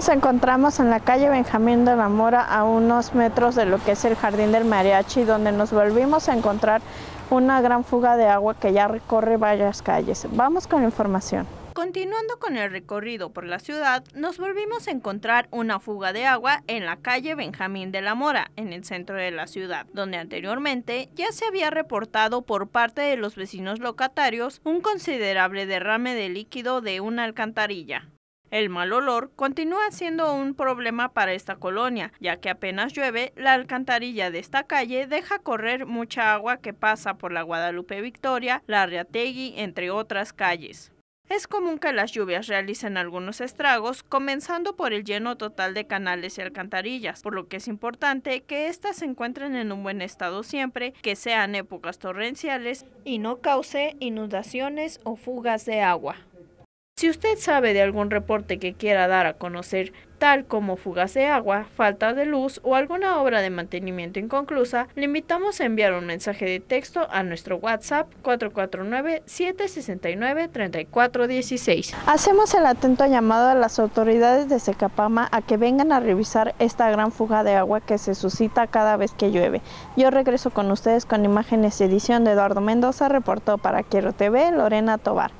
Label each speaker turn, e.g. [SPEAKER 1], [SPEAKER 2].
[SPEAKER 1] nos encontramos en la calle Benjamín de la Mora a unos metros de lo que es el Jardín del Mariachi, donde nos volvimos a encontrar una gran fuga de agua que ya recorre varias calles. Vamos con la información. Continuando con el recorrido por la ciudad, nos volvimos a encontrar una fuga de agua en la calle Benjamín de la Mora, en el centro de la ciudad, donde anteriormente ya se había reportado por parte de los vecinos locatarios un considerable derrame de líquido de una alcantarilla. El mal olor continúa siendo un problema para esta colonia, ya que apenas llueve, la alcantarilla de esta calle deja correr mucha agua que pasa por la Guadalupe Victoria, la Riategui, entre otras calles. Es común que las lluvias realicen algunos estragos, comenzando por el lleno total de canales y alcantarillas, por lo que es importante que éstas se encuentren en un buen estado siempre, que sean épocas torrenciales y no cause inundaciones o fugas de agua. Si usted sabe de algún reporte que quiera dar a conocer, tal como fugas de agua, falta de luz o alguna obra de mantenimiento inconclusa, le invitamos a enviar un mensaje de texto a nuestro WhatsApp 449-769-3416. Hacemos el atento llamado a las autoridades de Secapama a que vengan a revisar esta gran fuga de agua que se suscita cada vez que llueve. Yo regreso con ustedes con imágenes edición de Eduardo Mendoza, reportó para Quiero TV Lorena Tobar.